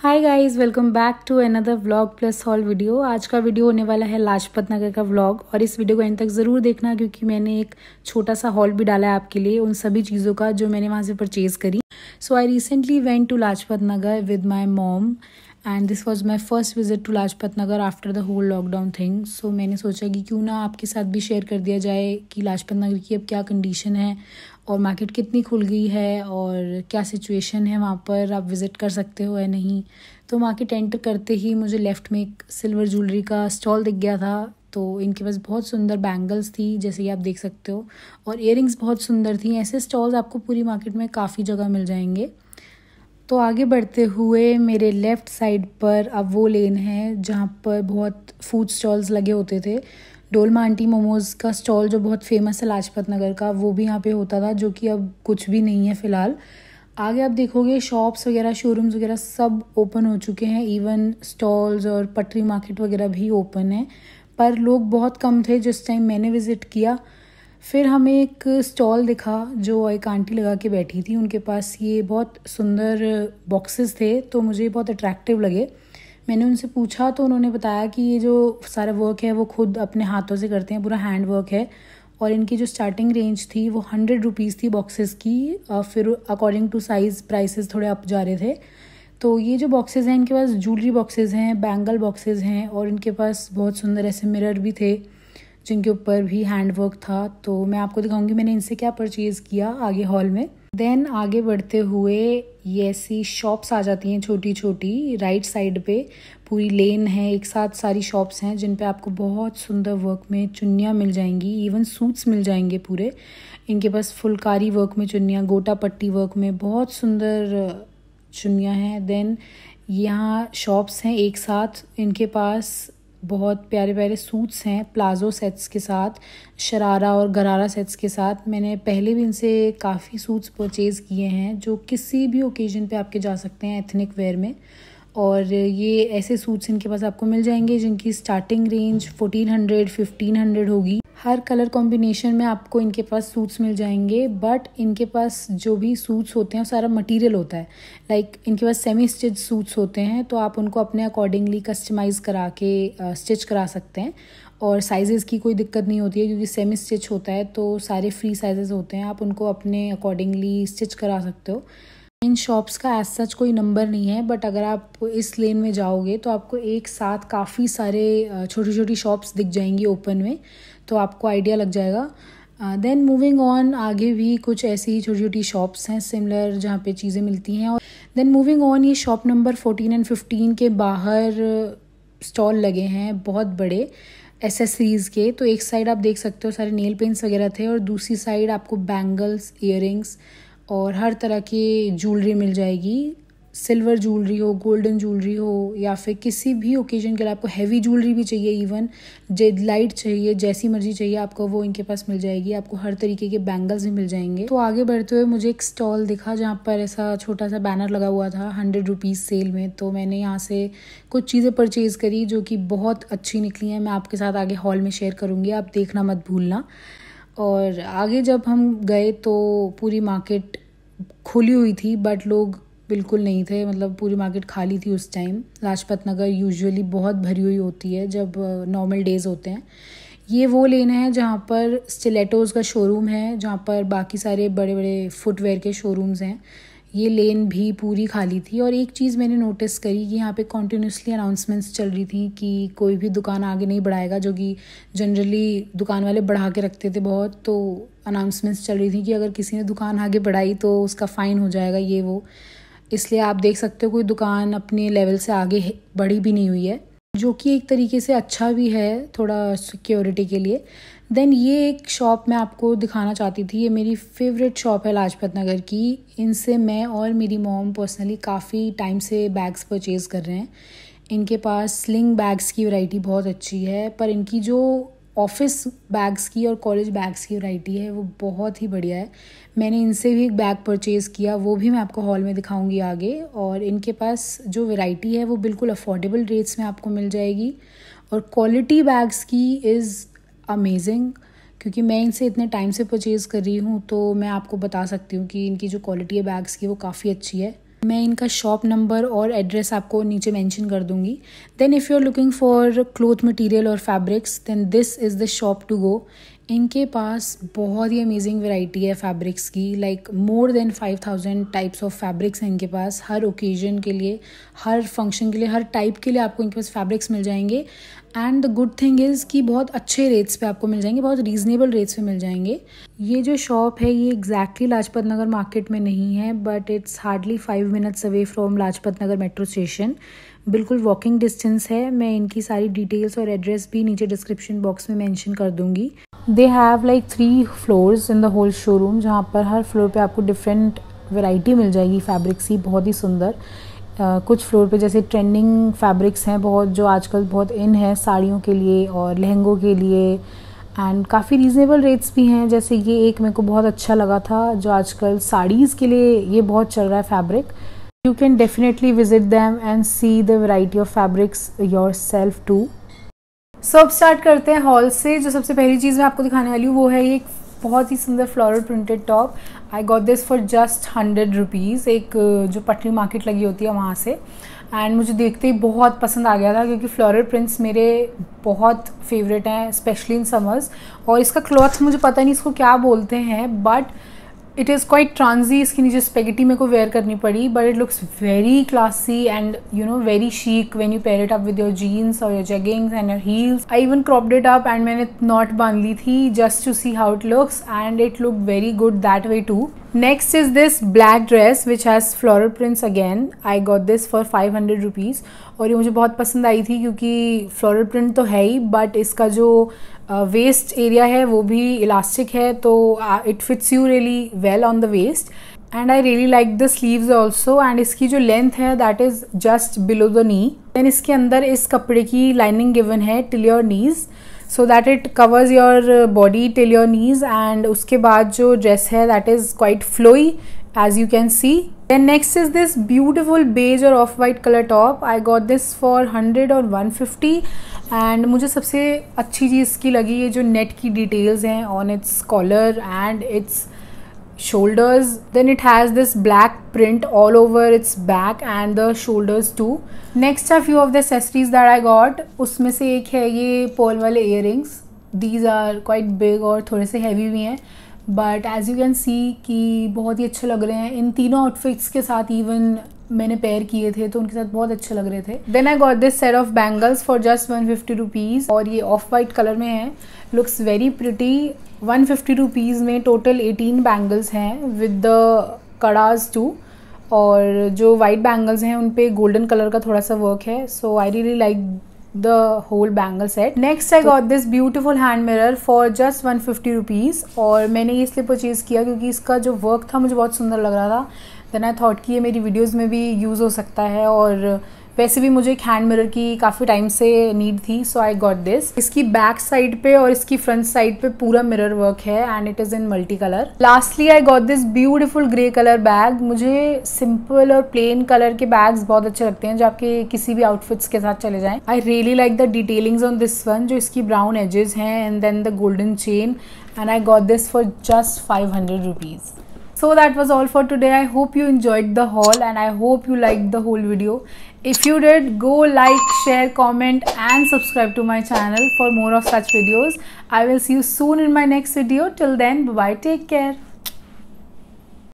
high guys welcome back to another vlog plus haul video आज का video होने वाला है लाजपत नगर का व्लॉग और इस वीडियो को एंड तक ज़रूर देखना क्योंकि मैंने एक छोटा सा हॉल भी डाला है आपके लिए उन सभी चीज़ों का जो मैंने वहाँ से परचेज़ करी so I recently went to Lajpat Nagar with my mom and this was my first visit to Lajpat Nagar after the whole lockdown thing so मैंने सोचा कि क्यों ना आपके साथ भी शेयर कर दिया जाए कि लाजपत नगर की अब क्या कंडीशन है और मार्केट कितनी खुल गई है और क्या सिचुएशन है वहाँ पर आप विज़िट कर सकते हो या नहीं तो मार्केट एंटर करते ही मुझे लेफ़्ट में एक सिल्वर ज्वेलरी का स्टॉल दिख गया था तो इनके पास बहुत सुंदर बैंगल्स थी जैसे कि आप देख सकते हो और इयर बहुत सुंदर थी ऐसे स्टॉल्स आपको पूरी मार्केट में काफ़ी जगह मिल जाएंगे तो आगे बढ़ते हुए मेरे लेफ़्ट साइड पर अब वो लेन है जहाँ पर बहुत फूड स्टॉल्स लगे होते थे डोलमा आंटी मोमोज़ का स्टॉल जो बहुत फेमस है लाजपत नगर का वो भी यहाँ पे होता था जो कि अब कुछ भी नहीं है फ़िलहाल आगे आप देखोगे शॉप्स वगैरह शोरूम्स वगैरह सब ओपन हो चुके हैं इवन स्टॉल्स और पटरी मार्केट वगैरह भी ओपन है पर लोग बहुत कम थे जिस टाइम मैंने विज़िट किया फिर हमें एक स्टॉल दिखा जो एक आंटी लगा के बैठी थी उनके पास ये बहुत सुंदर बॉक्सेस थे तो मुझे बहुत अट्रैक्टिव लगे मैंने उनसे पूछा तो उन्होंने बताया कि ये जो सारा वर्क है वो खुद अपने हाथों से करते हैं पूरा हैंड वर्क है और इनकी जो स्टार्टिंग रेंज थी वो हंड्रेड रुपीज़ थी बॉक्सेस की फिर अकॉर्डिंग टू साइज़ प्राइसेस थोड़े अप जा रहे थे तो ये जो बॉक्सेस हैं इनके पास ज्वेलरी बॉक्सेस हैं बैंगल बॉक्सेस हैं और इनके पास बहुत सुंदर ऐसे मिरर भी थे जिनके ऊपर भी हैंड वर्क था तो मैं आपको दिखाऊंगी मैंने इनसे क्या परचेज़ किया आगे हॉल में देन आगे बढ़ते हुए ये ऐसी शॉप्स आ जाती हैं छोटी छोटी राइट साइड पे पूरी लेन है एक साथ सारी शॉप्स हैं जिन पे आपको बहुत सुंदर वर्क में चुनियाँ मिल जाएंगी इवन सूट्स मिल जाएंगे पूरे इनके पास फुलकारी वर्क में चुनियाँ गोटा पट्टी वर्क में बहुत सुंदर चुनियाँ हैं देन यहाँ शॉप्स हैं एक साथ इनके पास बहुत प्यारे प्यारे सूट्स हैं प्लाज़ो सेट्स के साथ शरारा और गरारा सेट्स के साथ मैंने पहले भी इनसे काफ़ी सूट्स परचेज़ किए हैं जो किसी भी ओकेज़न पे आपके जा सकते हैं एथनिक वेयर में और ये ऐसे सूट्स इनके पास आपको मिल जाएंगे जिनकी starting range fourteen hundred fifteen hundred होगी हर कलर कॉम्बिनेशन में आपको इनके पास सूट्स मिल जाएंगे बट इनके पास जो भी सूट्स होते हैं सारा मटेरियल होता है लाइक like, इनके पास सेमी स्टिच सूट्स होते हैं तो आप उनको अपने अकॉर्डिंगली कस्टमाइज़ करा के स्टिच uh, करा सकते हैं और साइज़ की कोई दिक्कत नहीं होती है क्योंकि सेमी स्टिच होता है तो सारे फ्री साइज़ होते हैं आप उनको अपने अकॉर्डिंगली स्टिच करा सकते हो इन शॉप्स का एज सच कोई नंबर नहीं है बट अगर आप इस लेन में जाओगे तो आपको एक साथ काफ़ी सारे छोटी छोटी शॉप्स दिख जाएंगी ओपन में तो आपको आइडिया लग जाएगा देन मूविंग ऑन आगे भी कुछ ऐसी ही छोटी छोटी शॉप्स हैं सिमिलर जहाँ पे चीज़ें मिलती हैं और देन मूविंग ऑन ये shop number fourteen and fifteen के बाहर स्टॉल लगे हैं बहुत बड़े एसेसरीज़ के तो एक साइड आप देख सकते हो सारे नेल पेंट्स वगैरह थे और दूसरी साइड आपको बैंगल्स इयर और हर तरह की ज्वेलरी मिल जाएगी सिल्वर ज्वेलरी हो गोल्डन ज्वेलरी हो या फिर किसी भी ओकेजन के लिए आपको हैवी ज्वेलरी भी चाहिए इवन जे लाइट चाहिए जैसी मर्जी चाहिए आपको वो इनके पास मिल जाएगी आपको हर तरीके के बैंगल्स भी मिल जाएंगे तो आगे बढ़ते हुए मुझे एक स्टॉल दिखा जहाँ पर ऐसा छोटा सा बैनर लगा हुआ था हंड्रेड रुपीज़ सेल में तो मैंने यहाँ से कुछ चीज़ें परचेज़ करी जो कि बहुत अच्छी निकली हैं मैं आपके साथ आगे हॉल में शेयर करूँगी आप देखना मत भूलना और आगे जब हम गए तो पूरी मार्केट खुली हुई थी बट लोग बिल्कुल नहीं थे मतलब पूरी मार्केट खाली थी उस टाइम लाजपत नगर यूजुअली बहुत भरी हुई होती है जब नॉर्मल uh, डेज़ होते हैं ये वो लेन है जहाँ पर स्टिलेटोज़ का शोरूम है जहाँ पर बाकी सारे बड़े बड़े फुटवेयर के शोरूम्स हैं ये लेन भी पूरी खाली थी और एक चीज़ मैंने नोटिस करी कि यहाँ पे कॉन्टीन्यूसली अनाउंसमेंट्स चल रही थी कि कोई भी दुकान आगे नहीं बढ़ाएगा जो कि जनरली दुकान वाले बढ़ा के रखते थे बहुत तो अनाउंसमेंट्स चल रही थी कि अगर किसी ने दुकान आगे बढ़ाई तो उसका फ़ाइन हो जाएगा ये वो इसलिए आप देख सकते हो कोई दुकान अपने लेवल से आगे बढ़ी भी नहीं हुई है जो कि एक तरीके से अच्छा भी है थोड़ा सिक्योरिटी के लिए देन ये एक शॉप मैं आपको दिखाना चाहती थी ये मेरी फेवरेट शॉप है लाजपत नगर की इनसे मैं और मेरी मॉम पर्सनली काफ़ी टाइम से बैग्स परचेज़ कर रहे हैं इनके पास स्लिंग बैग्स की वैरायटी बहुत अच्छी है पर इनकी जो ऑफिस बैग्स की और कॉलेज बैग्स की वैरायटी है वो बहुत ही बढ़िया है मैंने इनसे भी एक बैग परचेज़ किया वो भी मैं आपको हॉल में दिखाऊंगी आगे और इनके पास जो वैरायटी है वो बिल्कुल अफोर्डेबल रेट्स में आपको मिल जाएगी और क्वालिटी बैग्स की इज़ अमेजिंग क्योंकि मैं इनसे इतने टाइम से परचेज़ कर रही हूँ तो मैं आपको बता सकती हूँ कि इनकी जो क्वालिटी है बैग्स की वो काफ़ी अच्छी है मैं इनका शॉप नंबर और एड्रेस आपको नीचे मेंशन कर दूंगी then if you are looking for cloth material और fabrics then this is the shop to go इनके पास बहुत ही अमेजिंग वैरायटी है फैब्रिक्स की like more than five thousand types of fabrics हैं इनके पास हर ओकेजन के लिए हर फंक्शन के लिए हर टाइप के लिए आपको इनके पास फैब्रिक्स मिल जाएंगे and the good thing is कि बहुत अच्छे रेट्स पे आपको मिल जाएंगे बहुत रीजनेबल रेट्स पे मिल जाएंगे ये जो शॉप है ये exactly exactly Lajpat Nagar market में नहीं है but it's hardly five minutes away from Lajpat Nagar metro station बिल्कुल वॉकिंग डिस्टेंस है मैं इनकी सारी डिटेल्स और एड्रेस भी नीचे डिस्क्रिप्शन बॉक्स में मैंशन कर दूंगी they have like three floors in the whole showroom जहाँ पर हर फ्लोर पे आपको डिफरेंट वेराइटी मिल जाएगी फैब्रिक्स की बहुत ही सुंदर Uh, कुछ फ्लोर पे जैसे ट्रेंडिंग फैब्रिक्स हैं बहुत जो आजकल बहुत इन है साड़ियों के लिए और लहंगों के लिए एंड काफ़ी रीज़नेबल रेट्स भी हैं जैसे ये एक मेरे को बहुत अच्छा लगा था जो आजकल साड़ीज़ के लिए ये बहुत चल रहा है fabric you can definitely visit them and see the variety of fabrics yourself too so अब स्टार्ट करते हैं हॉल से जो सबसे पहली चीज़ मैं आपको दिखाने वाली हूँ वो है ये एक बहुत ही सुंदर floral printed top I got this for just hundred rupees एक जो पटनी मार्केट लगी होती है वहाँ से एंड मुझे देखते ही बहुत पसंद आ गया था क्योंकि फ्लोरल प्रिंट्स मेरे बहुत फेवरेट हैं स्पेशली इन समर्स और इसका क्लॉथ मुझे पता नहीं इसको क्या बोलते हैं बट इट इज़ क्वाइट ट्रांजी इसकी नीचे स्पेगेटी मेरे को वेयर करनी पड़ी but it looks very classy and you know very chic when you pair it up with your jeans और your jeggings and your heels I even cropped it up and मैंने knot बांध ली थी just to see how it looks and it look very good that way too next is this black dress which has floral prints again I got this for five hundred rupees और ये मुझे बहुत पसंद आई थी क्योंकि floral print तो है ही but इसका जो वेस्ट uh, एरिया है वो भी इलास्टिक है तो it fits you really well on the waist and I really like the sleeves also and इसकी जो लेंथ है that is just below the knee then इसके अंदर इस कपड़े की लाइनिंग गिवन है till your knees so that it covers your body till your knees and उसके बाद जो ड्रेस है that is quite flowy as you can see then next is this beautiful beige और off white colour top I got this for hundred और one fifty and मुझे सबसे अच्छी चीज़ की लगी ये जो नेट की डिटेल्स हैं on its collar and its shoulders then it has this black print all over its back and the shoulders too next a few of the accessories that i got usme se ek hai ye pearl wale earrings these are quite big aur thode se heavy bhi hain but as you can see ki bahut hi acche lag rahe hain in तीनों outfits ke sath even मैंने pair किए थे तो उनके साथ बहुत अच्छे लग रहे थे then I got this set of bangles for just one fifty rupees और ये ऑफ वाइट कलर में है looks very pretty one fifty rupees में टोटल एटीन बैंगल्स हैं विद द कड़ाज टू और जो वाइट बैंगल्स हैं उन पर गोल्डन कलर का थोड़ा सा वर्क है so I really like the whole bangle set next I got this beautiful hand mirror for just one fifty rupees और मैंने ये इसलिए परचेज़ किया क्योंकि इसका जो वर्क था मुझे बहुत सुंदर लग रहा था देन आई थॉट कि ये मेरी वीडियोज़ में भी यूज़ हो सकता है और वैसे भी मुझे एक हैंड मिरर की काफ़ी टाइम से नीड थी सो आई गॉट दिस इसकी बैक साइड पे और इसकी फ्रंट साइड पे पूरा मिरर वर्क है and it is in multi colour lastly I got this beautiful grey colour bag मुझे सिंपल और प्लेन कलर के बैग्स बहुत अच्छे लगते हैं जो आपके किसी भी आउटफिट्स के साथ चले जाएं I really like the detailings on this one जो इसकी ब्राउन एजेस हैं and then the golden chain and I got this for just five hundred rupees so that was all for today i hope you enjoyed the haul and i hope you liked the whole video if you did go like share comment and subscribe to my channel for more of such videos i will see you soon in my next video till then bye, -bye take care